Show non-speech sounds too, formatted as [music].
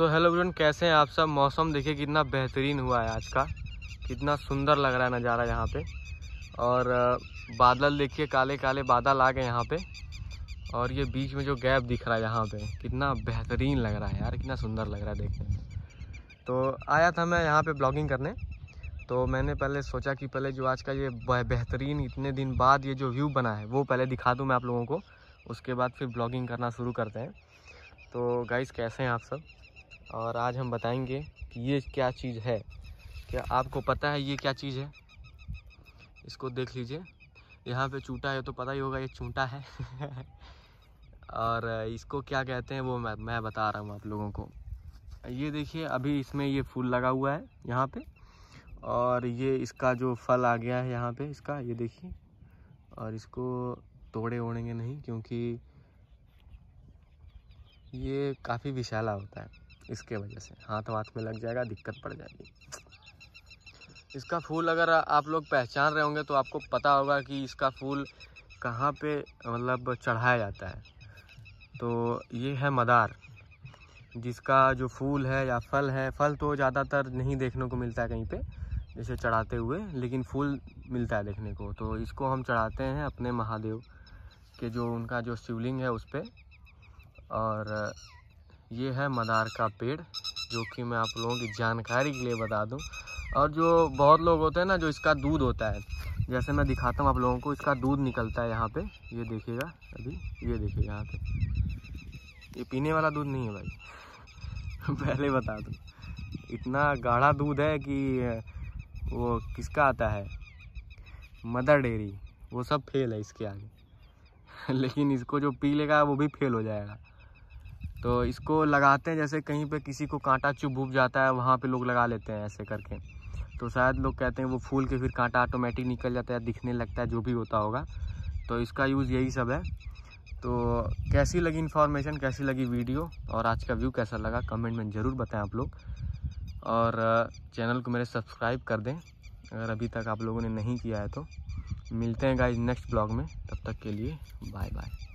सो तो hello brain कैसे हैं आप सब मौसम देखिए कितना बेहतरीन हुआ है आज का कितना सुंदर लग रहा है नज़ारा यहाँ पे और बादल देखिए काले काले बादल आ गए यहाँ पे और ये बीच में जो गैप दिख रहा है यहाँ पे कितना बेहतरीन लग रहा है यार कितना सुंदर लग रहा है देखने में तो आया था मैं यहाँ पे ब्लॉगिंग करने तो मैंने पहले सोचा कि पहले जो आज का ये बेहतरीन इतने दिन बाद ये जो व्यू बना है वो पहले दिखा दूँ मैं आप लोगों को उसके बाद फिर ब्लॉगिंग करना शुरू करते हैं तो गाइस कैसे हैं आप सब और आज हम बताएंगे कि ये क्या चीज़ है क्या आपको पता है ये क्या चीज़ है इसको देख लीजिए यहाँ पे चूटा है तो पता ही होगा ये चूटा है [laughs] और इसको क्या कहते हैं वो मैं मैं बता रहा हूँ आप लोगों को ये देखिए अभी इसमें ये फूल लगा हुआ है यहाँ पे और ये इसका जो फल आ गया है यहाँ पे इसका ये देखिए और इसको तोड़े ओढ़ेंगे नहीं क्योंकि ये काफ़ी विशाला होता है इसके वजह से हाथ वाथ में लग जाएगा दिक्कत पड़ जाएगी इसका फूल अगर आप लोग पहचान रहे होंगे तो आपको पता होगा कि इसका फूल कहाँ पे मतलब चढ़ाया जाता है तो ये है मदार जिसका जो फूल है या फल है फल तो ज़्यादातर नहीं देखने को मिलता है कहीं पे जैसे चढ़ाते हुए लेकिन फूल मिलता है देखने को तो इसको हम चढ़ाते हैं अपने महादेव के जो उनका जो शिवलिंग है उस पर और ये है मदार का पेड़ जो कि मैं आप लोगों की जानकारी के लिए बता दूं और जो बहुत लोग होते हैं ना जो इसका दूध होता है जैसे मैं दिखाता हूँ आप लोगों को इसका दूध निकलता है यहाँ पे ये देखिएगा अभी ये देखिए यहाँ पे ये पीने वाला दूध नहीं है भाई [laughs] पहले बता दूँ इतना गाढ़ा दूध है कि वो किसका आता है मदर डेयरी वो सब फेल है इसके आगे [laughs] लेकिन इसको जो पी लेगा वो भी फेल हो जाएगा तो इसको लगाते हैं जैसे कहीं पे किसी को कांटा चुभ भूप जाता है वहाँ पे लोग लगा लेते हैं ऐसे करके तो शायद लोग कहते हैं वो फूल के फिर कांटा ऑटोमेटिक निकल जाता है दिखने लगता है जो भी होता होगा तो इसका यूज़ यही सब है तो कैसी लगी इन्फॉर्मेशन कैसी लगी वीडियो और आज का व्यू कैसा लगा कमेंट में ज़रूर बताएं आप लोग और चैनल को मेरे सब्सक्राइब कर दें अगर अभी तक आप लोगों ने नहीं किया है तो मिलते हैं गाइज नेक्स्ट ब्लॉग में तब तक के लिए बाय बाय